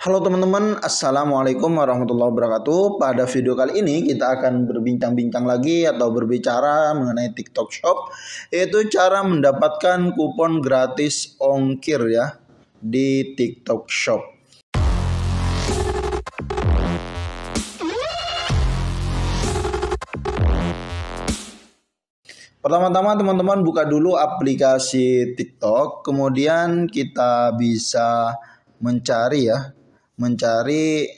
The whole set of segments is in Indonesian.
Halo teman-teman, Assalamualaikum warahmatullahi wabarakatuh Pada video kali ini kita akan berbincang-bincang lagi atau berbicara mengenai TikTok Shop Yaitu cara mendapatkan kupon gratis ongkir ya di TikTok Shop Pertama-tama teman-teman buka dulu aplikasi TikTok Kemudian kita bisa mencari ya mencari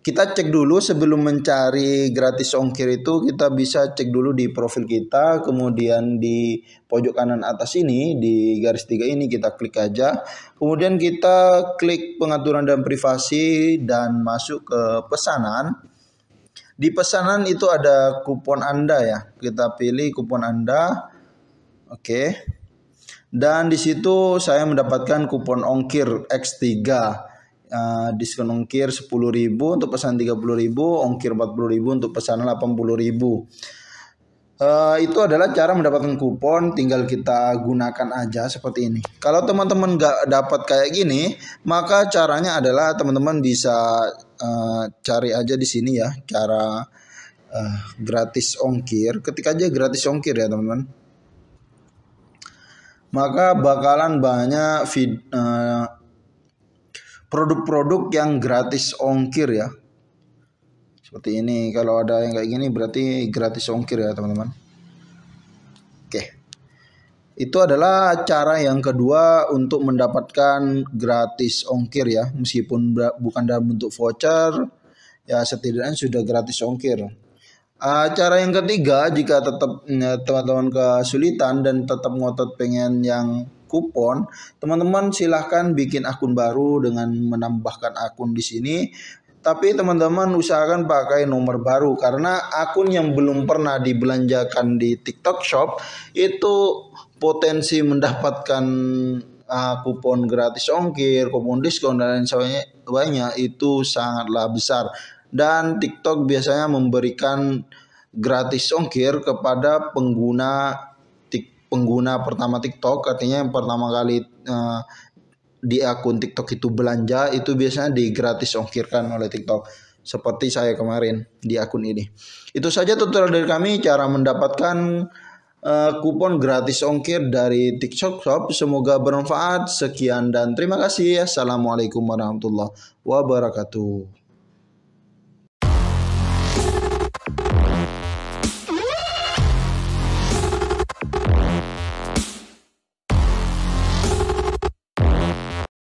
kita cek dulu sebelum mencari gratis ongkir itu kita bisa cek dulu di profil kita kemudian di pojok kanan atas ini di garis tiga ini kita klik aja kemudian kita klik pengaturan dan privasi dan masuk ke pesanan di pesanan itu ada kupon Anda ya kita pilih kupon Anda oke dan di situ saya mendapatkan kupon ongkir X3 uh, diskon ongkir 10.000 untuk pesan 30.000, ongkir 40.000 untuk pesan 80.000. Uh, eh, itu adalah cara mendapatkan kupon tinggal kita gunakan aja seperti ini kalau teman-teman gak dapat kayak gini maka caranya adalah teman-teman bisa uh, cari aja di sini ya cara uh, gratis ongkir ketika aja gratis ongkir ya teman-teman maka bakalan banyak vid, uh, produk-produk yang gratis ongkir ya seperti ini kalau ada yang kayak gini berarti gratis ongkir ya teman-teman oke itu adalah cara yang kedua untuk mendapatkan gratis ongkir ya meskipun bukan dalam bentuk voucher ya setidaknya sudah gratis ongkir cara yang ketiga, jika tetap eh, teman-teman kesulitan dan tetap ngotot pengen yang kupon, teman-teman silahkan bikin akun baru dengan menambahkan akun di sini. Tapi teman-teman usahakan pakai nomor baru karena akun yang belum pernah dibelanjakan di TikTok Shop itu potensi mendapatkan uh, kupon gratis ongkir, kupon diskon dan lain sebagainya itu sangatlah besar. Dan TikTok biasanya memberikan gratis ongkir kepada pengguna pengguna pertama TikTok artinya yang pertama kali uh, di akun TikTok itu belanja itu biasanya digratis ongkirkan oleh TikTok seperti saya kemarin di akun ini. Itu saja tutorial dari kami cara mendapatkan uh, kupon gratis ongkir dari TikTok Shop. Semoga bermanfaat. Sekian dan terima kasih. Assalamualaikum warahmatullahi wabarakatuh.